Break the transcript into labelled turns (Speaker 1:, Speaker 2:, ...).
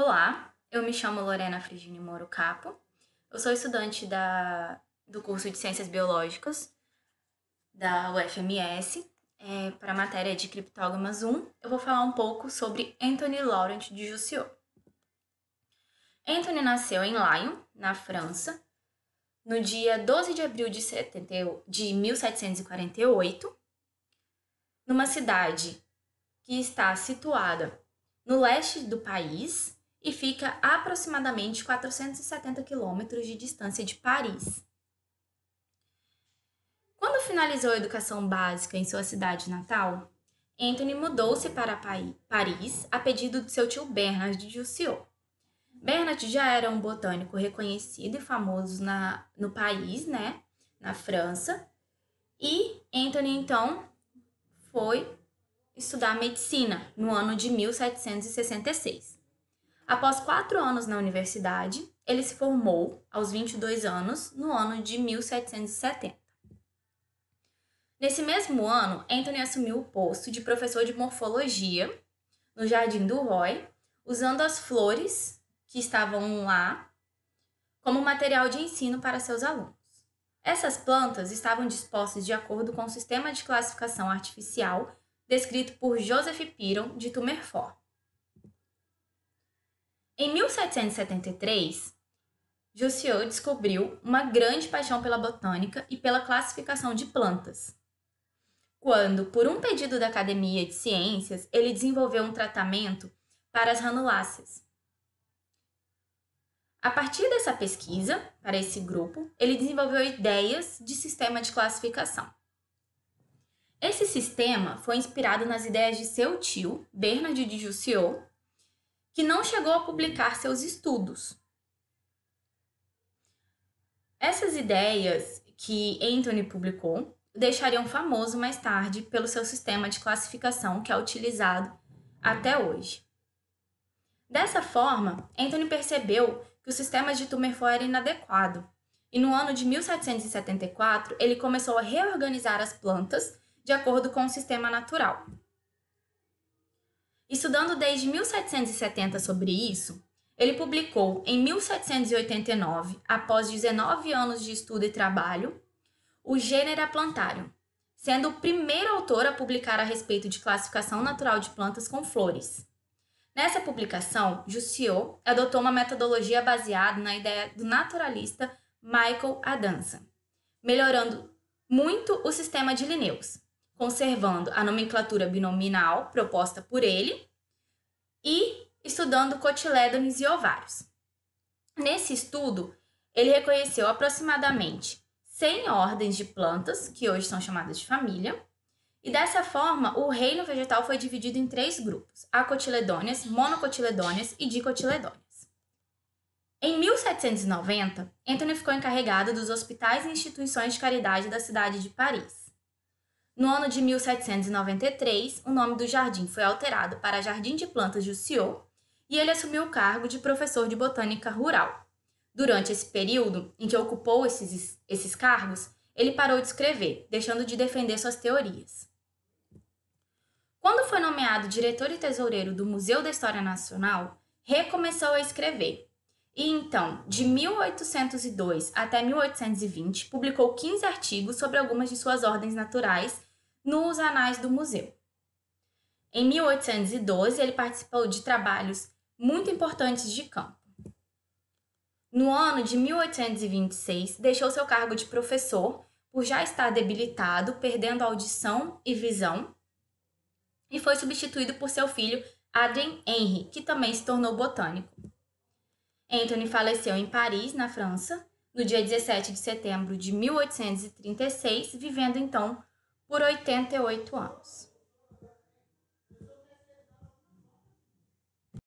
Speaker 1: Olá, eu me chamo Lorena Frigini Moro Capo, eu sou estudante da, do curso de Ciências Biológicas da UFMS é, para a matéria de criptógamas 1, eu vou falar um pouco sobre Anthony Laurent de Jussieu. Anthony nasceu em Lyon, na França, no dia 12 de abril de, 70, de 1748, numa cidade que está situada no leste do país, e fica a aproximadamente 470 quilômetros de distância de Paris. Quando finalizou a educação básica em sua cidade natal, Anthony mudou-se para Paris a pedido de seu tio Bernard de Jussieu. Bernard já era um botânico reconhecido e famoso na, no país, né, na França, e Anthony então foi estudar medicina no ano de 1766. Após quatro anos na universidade, ele se formou aos 22 anos, no ano de 1770. Nesse mesmo ano, Anthony assumiu o posto de professor de morfologia no Jardim do Roy, usando as flores que estavam lá como material de ensino para seus alunos. Essas plantas estavam dispostas de acordo com o sistema de classificação artificial descrito por Joseph Piron de Tomerfort. Em 1773, Jussieu descobriu uma grande paixão pela botânica e pela classificação de plantas. Quando, por um pedido da Academia de Ciências, ele desenvolveu um tratamento para as ranuláceas. A partir dessa pesquisa, para esse grupo, ele desenvolveu ideias de sistema de classificação. Esse sistema foi inspirado nas ideias de seu tio, Bernard de Jussieu, que não chegou a publicar seus estudos. Essas ideias que Anthony publicou deixariam famoso mais tarde pelo seu sistema de classificação que é utilizado até hoje. Dessa forma, Anthony percebeu que o sistema de Tournefort era inadequado e no ano de 1774 ele começou a reorganizar as plantas de acordo com o sistema natural. Estudando desde 1770 sobre isso, ele publicou em 1789, após 19 anos de estudo e trabalho, o Genera Plantarum, sendo o primeiro autor a publicar a respeito de classificação natural de plantas com flores. Nessa publicação, Jussieu adotou uma metodologia baseada na ideia do naturalista Michael Adanza, melhorando muito o sistema de Linnaeus conservando a nomenclatura binominal proposta por ele e estudando cotilédones e ovários. Nesse estudo, ele reconheceu aproximadamente 100 ordens de plantas, que hoje são chamadas de família, e dessa forma o reino vegetal foi dividido em três grupos: acotiledôneas, monocotiledôneas e dicotiledôneas. Em 1790, Anthony ficou encarregado dos hospitais e instituições de caridade da cidade de Paris. No ano de 1793, o nome do jardim foi alterado para Jardim de Plantas de Jussieu e ele assumiu o cargo de professor de botânica rural. Durante esse período em que ocupou esses, esses cargos, ele parou de escrever, deixando de defender suas teorias. Quando foi nomeado diretor e tesoureiro do Museu da História Nacional, recomeçou a escrever. E então, de 1802 até 1820, publicou 15 artigos sobre algumas de suas ordens naturais nos anais do museu. Em 1812, ele participou de trabalhos muito importantes de campo. No ano de 1826, deixou seu cargo de professor por já estar debilitado, perdendo audição e visão, e foi substituído por seu filho Adrien Henry, que também se tornou botânico. Anthony faleceu em Paris, na França, no dia 17 de setembro de 1836, vivendo então por 88 anos.